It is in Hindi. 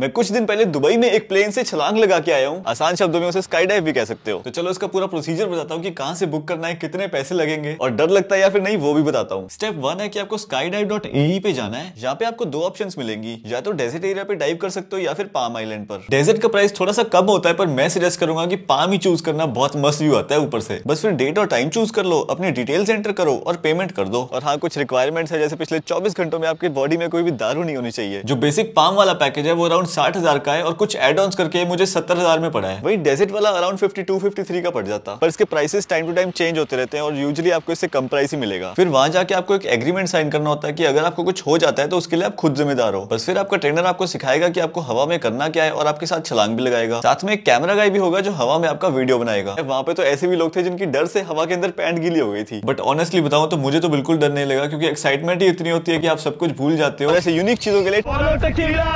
मैं कुछ दिन पहले दुबई में एक प्लेन से छलांग लगा के आया हूँ आसान शब्दों में उसे स्काई डाइव भी कह सकते हो तो चलो इसका पूरा प्रोसीजर बताता हूँ कि कहाँ से बुक करना है कितने पैसे लगेंगे और डर लगता है या फिर नहीं वो भी बताता हूँ स्टेप वन है कि आपको स्काई डाइव डॉट ई पे जाना है यहाँ पे आपको दो ऑप्शन मिलेंगी या तो डेजर्ट एरिया पे डाइव कर सकते हो या फिर पाम आईलैंड पर डेजर्ट का प्राइस थोड़ा सा कम होता है पर मैं सजेस्ट करूंगा की पाम ही चूज करना बहुत मस्त व्यू आता है ऊपर से बस फिर डेट और टाइम चूज कर लो अपनी डिटेल्स एंटर करो और पेमेंट कर दो और हाँ कुछ रिक्वायरमेंट है जैसे पिछले चौबीस घंटों में आपके बॉडी में कोई भी दारू नहीं होनी चाहिए जो बेसिक पाम वाला पैकेज है वो अराउंड अराउंड साठ हजार का है और कुछ एड ऑन करके मुझे सत्तर हजार में पड़ा है वही डेजिट वाला around fifty two fifty three का पड़ जाता पर इसके prices time to time change होते रहते हैं और यूजली आपको इससे कम प्राइस ही मिलेगा फिर वहां जाके आपको एक एग्रीमेंट साइन करना होता है कि अगर आपको कुछ हो जाता है तो उसके लिए आप खुद जिम्मेदार हो बस फिर आपका ट्रेनर आपको सिखाएगा कि आपको हवा में करना क्या है और आपके साथ छलांग भी लगाएगा साथ में एक कैमरा गाय भी होगा जो हवा में आपका वीडियो बनाएगा वहाँ पे तो ऐसे भी लोग थे जिनकी डर से हवा के अंदर पैंट गिली हो गई थी बट ऑनेस्टली बताऊं तो मुझे तो बिल्कुल डर नहीं लगा क्योंकि एक्साइटमेंट ही इतनी होती है कि आप सब कुछ भूल जाते हो ऐसे यूनिक चीजों के लिए